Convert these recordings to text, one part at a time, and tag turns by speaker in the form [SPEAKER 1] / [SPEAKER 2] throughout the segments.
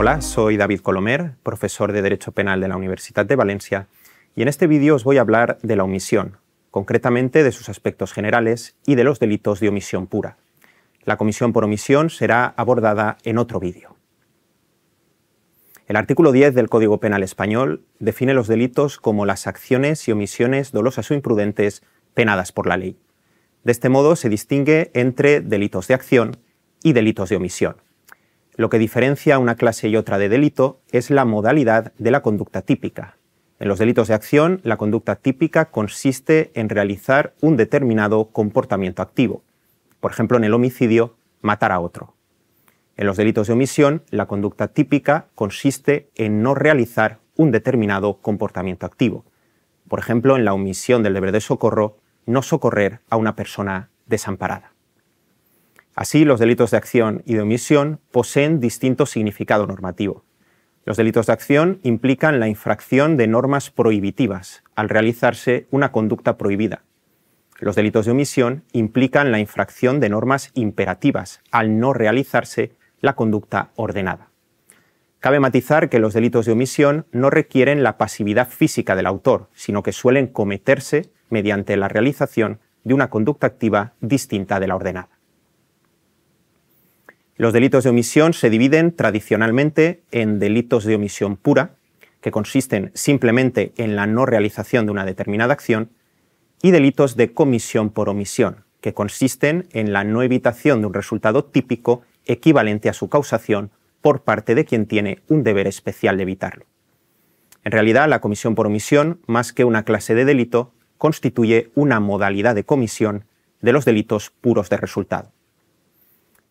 [SPEAKER 1] Hola, soy David Colomer, profesor de Derecho Penal de la Universidad de Valencia, y en este vídeo os voy a hablar de la omisión, concretamente de sus aspectos generales y de los delitos de omisión pura. La comisión por omisión será abordada en otro vídeo. El artículo 10 del Código Penal español define los delitos como las acciones y omisiones dolosas o imprudentes penadas por la ley. De este modo se distingue entre delitos de acción y delitos de omisión. Lo que diferencia una clase y otra de delito es la modalidad de la conducta típica. En los delitos de acción, la conducta típica consiste en realizar un determinado comportamiento activo. Por ejemplo, en el homicidio, matar a otro. En los delitos de omisión, la conducta típica consiste en no realizar un determinado comportamiento activo. Por ejemplo, en la omisión del deber de socorro, no socorrer a una persona desamparada. Así, los delitos de acción y de omisión poseen distinto significado normativo. Los delitos de acción implican la infracción de normas prohibitivas al realizarse una conducta prohibida. Los delitos de omisión implican la infracción de normas imperativas al no realizarse la conducta ordenada. Cabe matizar que los delitos de omisión no requieren la pasividad física del autor, sino que suelen cometerse mediante la realización de una conducta activa distinta de la ordenada. Los delitos de omisión se dividen tradicionalmente en delitos de omisión pura, que consisten simplemente en la no realización de una determinada acción, y delitos de comisión por omisión, que consisten en la no evitación de un resultado típico equivalente a su causación por parte de quien tiene un deber especial de evitarlo. En realidad, la comisión por omisión, más que una clase de delito, constituye una modalidad de comisión de los delitos puros de resultado.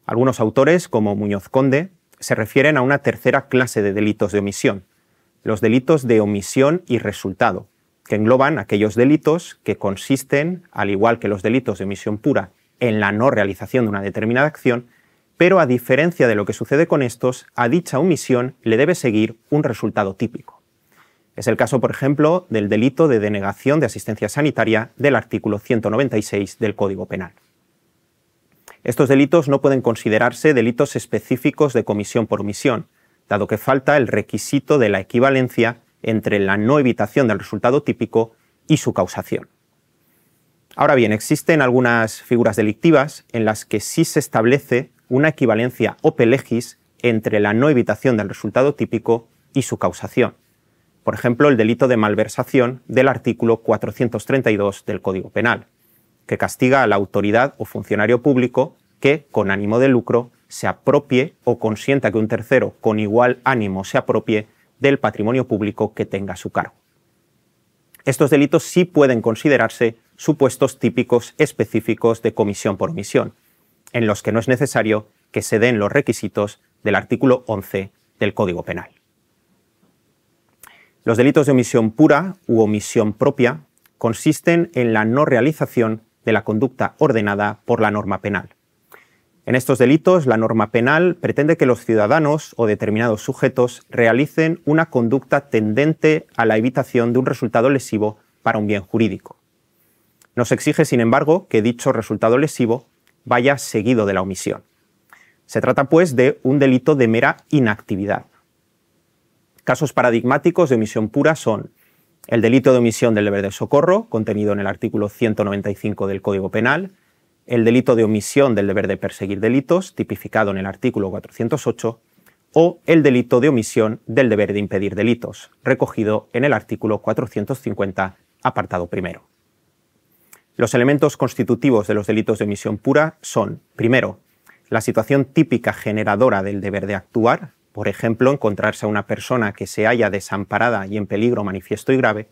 [SPEAKER 1] Algunos autores, como Muñoz Conde, se refieren a una tercera clase de delitos de omisión, los delitos de omisión y resultado, que engloban aquellos delitos que consisten, al igual que los delitos de omisión pura, en la no realización de una determinada acción, pero a diferencia de lo que sucede con estos, a dicha omisión le debe seguir un resultado típico. Es el caso, por ejemplo, del delito de denegación de asistencia sanitaria del artículo 196 del Código Penal. Estos delitos no pueden considerarse delitos específicos de comisión por omisión, dado que falta el requisito de la equivalencia entre la no evitación del resultado típico y su causación. Ahora bien, existen algunas figuras delictivas en las que sí se establece una equivalencia pelegis entre la no evitación del resultado típico y su causación. Por ejemplo, el delito de malversación del artículo 432 del Código Penal que castiga a la autoridad o funcionario público que, con ánimo de lucro, se apropie o consienta que un tercero con igual ánimo se apropie del patrimonio público que tenga a su cargo. Estos delitos sí pueden considerarse supuestos típicos específicos de comisión por omisión, en los que no es necesario que se den los requisitos del artículo 11 del Código Penal. Los delitos de omisión pura u omisión propia consisten en la no realización de la conducta ordenada por la norma penal. En estos delitos, la norma penal pretende que los ciudadanos o determinados sujetos realicen una conducta tendente a la evitación de un resultado lesivo para un bien jurídico. Nos exige, sin embargo, que dicho resultado lesivo vaya seguido de la omisión. Se trata, pues, de un delito de mera inactividad. Casos paradigmáticos de omisión pura son el delito de omisión del deber de socorro, contenido en el artículo 195 del Código Penal, el delito de omisión del deber de perseguir delitos, tipificado en el artículo 408, o el delito de omisión del deber de impedir delitos, recogido en el artículo 450, apartado primero. Los elementos constitutivos de los delitos de omisión pura son, primero, la situación típica generadora del deber de actuar, por ejemplo, encontrarse a una persona que se halla desamparada y en peligro manifiesto y grave.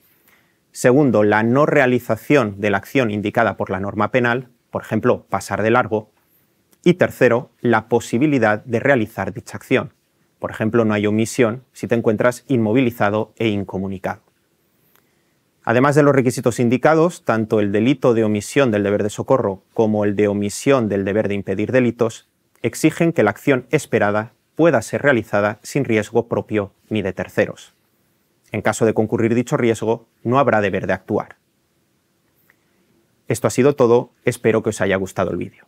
[SPEAKER 1] Segundo, la no realización de la acción indicada por la norma penal, por ejemplo, pasar de largo. Y tercero, la posibilidad de realizar dicha acción. Por ejemplo, no hay omisión si te encuentras inmovilizado e incomunicado. Además de los requisitos indicados, tanto el delito de omisión del deber de socorro como el de omisión del deber de impedir delitos exigen que la acción esperada pueda ser realizada sin riesgo propio ni de terceros. En caso de concurrir dicho riesgo, no habrá deber de actuar. Esto ha sido todo, espero que os haya gustado el vídeo.